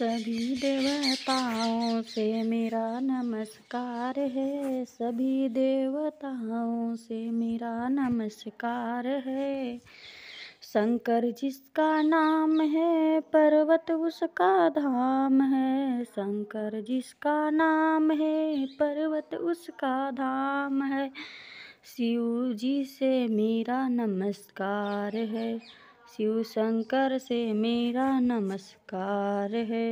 सभी देवताओं से मेरा नमस्कार है सभी देवताओं से मेरा नमस्कार है शंकर जिसका नाम है पर्वत उसका धाम है शंकर जिसका नाम है पर्वत उसका धाम है शिव जी से मेरा नमस्कार है शिव शंकर से मेरा नमस्कार है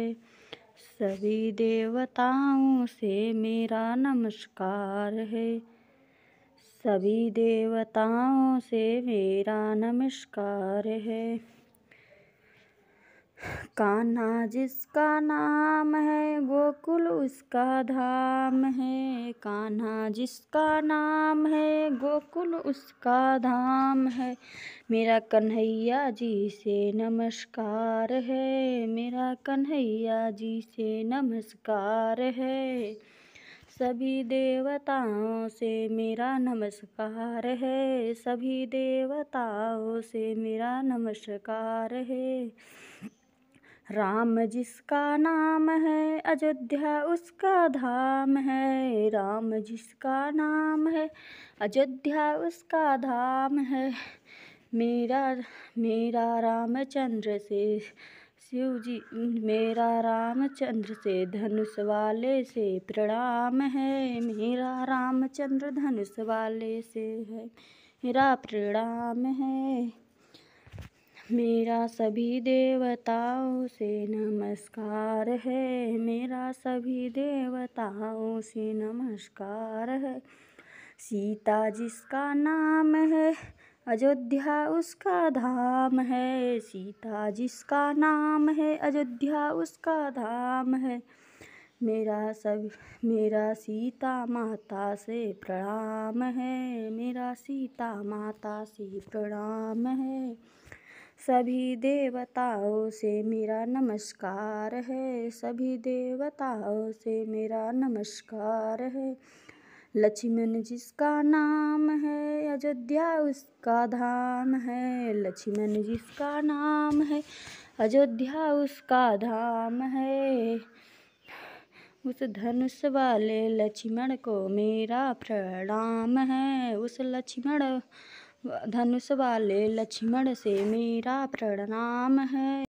सभी देवताओं से मेरा नमस्कार है सभी देवताओं से मेरा नमस्कार है कान्हा जिसका नाम है गोकुल उसका धाम है कान्हा जिसका नाम है गोकुल उसका धाम है मेरा कन्हैया जी से नमस्कार है मेरा कन्हैया जी से नमस्कार है सभी देवताओं से मेरा नमस्कार है सभी देवताओं से मेरा नमस्कार है राम जिसका नाम है अयोध्या उसका धाम है राम जिसका नाम है अयोध्या उसका धाम है मेरा मेरा रामचंद्र से शिव जी मेरा रामचंद्र से धनुष वाले से प्रणाम है मेरा रामचंद्र धनुष वाले से है मेरा प्रणाम है मेरा सभी देवताओं से नमस्कार है मेरा सभी देवताओं से नमस्कार है सीता जिसका नाम है अयोध्या उसका धाम है सीता जिसका नाम है अयोध्या उसका धाम है मेरा सब मेरा सीता माता से प्रणाम है मेरा सीता माता से प्रणाम है सभी देवताओं से मेरा नमस्कार है सभी देवताओं से मेरा नमस्कार है लक्ष्मण जिसका नाम है अयोध्या उसका धाम है लक्ष्मण जिसका नाम है अयोध्या उसका धाम है उस धनुष वाले लक्ष्मण को मेरा प्रणाम है उस लक्ष्मण धनुष वाले लक्ष्मण से मेरा प्रणाम है